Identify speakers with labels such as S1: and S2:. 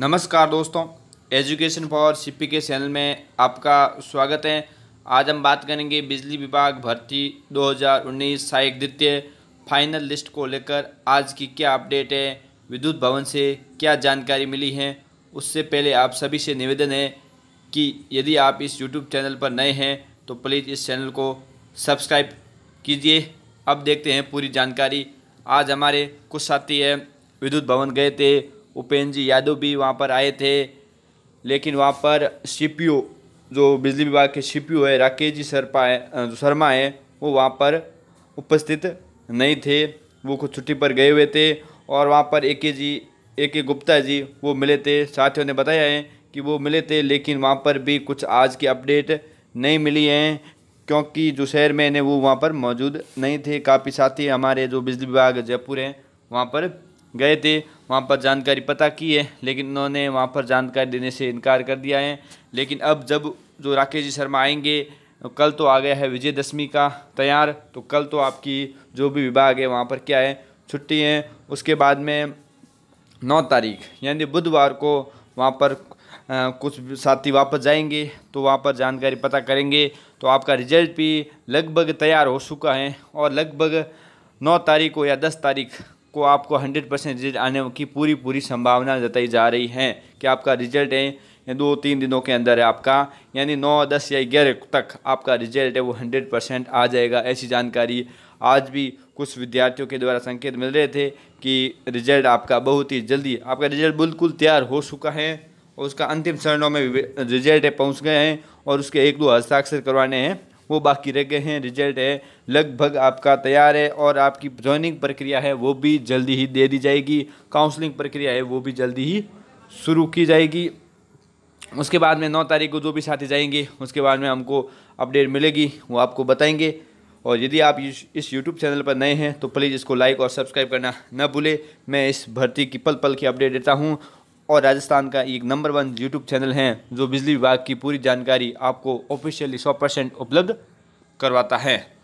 S1: नमस्कार दोस्तों education for CP के चैनल में आपका स्वागत है आज हम बात करेंगे बिजली विभाग भर्ती 2019 सहायक द्वितीय फाइनल लिस्ट को लेकर आज की क्या अपडेट है विद्युत भवन से क्या जानकारी मिली है उससे पहले आप सभी से निवेदन है कि यदि आप इस यूट्यूब चैनल पर नए हैं तो प्लीज़ इस चैनल को सब्सक्राइब कीजिए अब देखते हैं पूरी जानकारी आज हमारे कुछ साथी हैं विद्युत भवन गए थे उपेंद्र जी यादव भी वहाँ पर आए थे लेकिन वहाँ पर सी जो बिजली विभाग के सी है राकेश जी सरपा है शर्मा है वो वहाँ पर उपस्थित नहीं थे वो कुछ छुट्टी पर गए हुए थे और वहाँ पर ए के जी ए के गुप्ता जी वो मिले थे साथियों ने बताया है कि वो मिले थे लेकिन वहाँ पर भी कुछ आज की अपडेट नहीं मिली है क्योंकि जो शहर में ने वो वहाँ पर मौजूद नहीं थे काफ़ी साथी हमारे जो बिजली विभाग जयपुर हैं वहाँ पर गए थे वहाँ पर जानकारी पता की है लेकिन उन्होंने वहाँ पर जानकारी देने से इनकार कर दिया है लेकिन अब जब जो राकेश जी शर्मा आएंगे कल तो आ गया है विजयदशमी का तैयार तो कल तो आपकी जो भी विभाग है वहाँ पर क्या है छुट्टी है उसके बाद में नौ तारीख यानी बुधवार को वहाँ पर आ, कुछ साथी वापस जाएंगे तो वहाँ पर जानकारी पता करेंगे तो आपका रिजल्ट भी लगभग तैयार हो चुका है और लगभग नौ तारीख को या दस तारीख को आपको 100 परसेंट रिजल्ट आने की पूरी पूरी संभावना जताई जा रही है कि आपका रिजल्ट है या दो तीन दिनों के अंदर है आपका यानी नौ दस या ग्यारह तक आपका रिजल्ट है वो हंड्रेड परसेंट आ जाएगा ऐसी जानकारी आज भी कुछ विद्यार्थियों के द्वारा संकेत मिल रहे थे कि रिजल्ट आपका बहुत ही जल्दी आपका रिजल्ट बिल्कुल तैयार हो चुका है और उसका अंतिम चरणों में रिजल्ट पहुँच गए हैं और उसके एक दो हस्ताक्षर करवाने हैं वो बाकी रह गए हैं रिजल्ट है लगभग आपका तैयार है और आपकी ज्वाइनिंग प्रक्रिया है वो भी जल्दी ही दे दी जाएगी काउंसलिंग प्रक्रिया है वो भी जल्दी ही शुरू की जाएगी उसके बाद में नौ तारीख को जो भी साथी जाएंगे उसके बाद में हमको अपडेट मिलेगी वो आपको बताएंगे और यदि आप इस यूट्यूब चैनल पर नए हैं तो प्लीज़ इसको लाइक और सब्सक्राइब करना न भूलें मैं इस भर्ती की पल पल की अपडेट देता हूँ और राजस्थान का एक नंबर वन यूट्यूब चैनल है जो बिजली विभाग की पूरी जानकारी आपको ऑफिशियली सौ परसेंट उपलब्ध करवाता है